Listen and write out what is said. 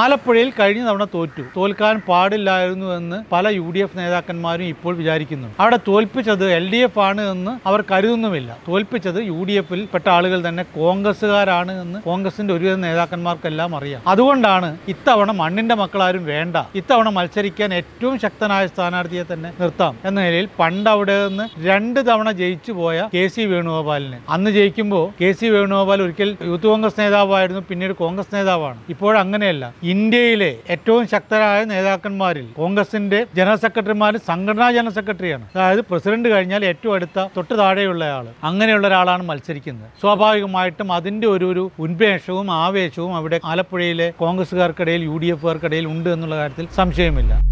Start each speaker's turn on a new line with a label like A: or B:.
A: ആലപ്പുഴയിൽ കഴിഞ്ഞ തവണ തോറ്റു തോൽക്കാൻ പാടില്ലായിരുന്നു എന്ന് പല യു ഡി എഫ് നേതാക്കന്മാരും ഇപ്പോൾ വിചാരിക്കുന്നു അവിടെ തോൽപ്പിച്ചത് എൽ ഡി എഫ് ആണ് എന്ന് അവർ കരുതുന്നുമില്ല തോൽപ്പിച്ചത് യു ഡി എഫിൽ പെട്ട ആളുകൾ തന്നെ കോൺഗ്രസ്സുകാരാണ് എന്ന് കോൺഗ്രസിന്റെ ഒരുവിധ നേതാക്കന്മാർക്കെല്ലാം അറിയാം അതുകൊണ്ടാണ് ഇത്തവണ മണ്ണിന്റെ മക്കളാരും വേണ്ട ഇത്തവണ മത്സരിക്കാൻ ഏറ്റവും ശക്തനായ സ്ഥാനാർത്ഥിയെ തന്നെ നിർത്താം എന്ന നിലയിൽ പണ്ട് അവിടെ നിന്ന് രണ്ട് തവണ ജയിച്ചു പോയ കെ സി വേണുഗോപാലിന് അന്ന് ജയിക്കുമ്പോൾ കെ സി വേണുഗോപാൽ ഒരിക്കൽ യൂത്ത് കോൺഗ്രസ് നേതാവായിരുന്നു പിന്നീട് കോൺഗ്രസ് നേതാവാണ് ഇപ്പോഴങ്ങനെയല്ല ഇന്ത്യയിലെ ഏറ്റവും ശക്തരായ നേതാക്കന്മാരിൽ കോൺഗ്രസിന്റെ ജനറൽ സെക്രട്ടറിമാർ സംഘടനാ ജനറൽ സെക്രട്ടറിയാണ് അതായത് പ്രസിഡന്റ് കഴിഞ്ഞാൽ ഏറ്റവും അടുത്ത തൊട്ട് താഴെയുള്ള ആൾ അങ്ങനെയുള്ള ഒരാളാണ് മത്സരിക്കുന്നത് സ്വാഭാവികമായിട്ടും അതിന്റെ ഒരു ഒരു ഉന്മേഷവും ആവേശവും അവിടെ ആലപ്പുഴയിലെ കോൺഗ്രസ്സുകാർക്കിടയിൽ യു ഡി എഫുകാർക്കിടയിൽ ഉണ്ട് എന്നുള്ള കാര്യത്തിൽ സംശയമില്ല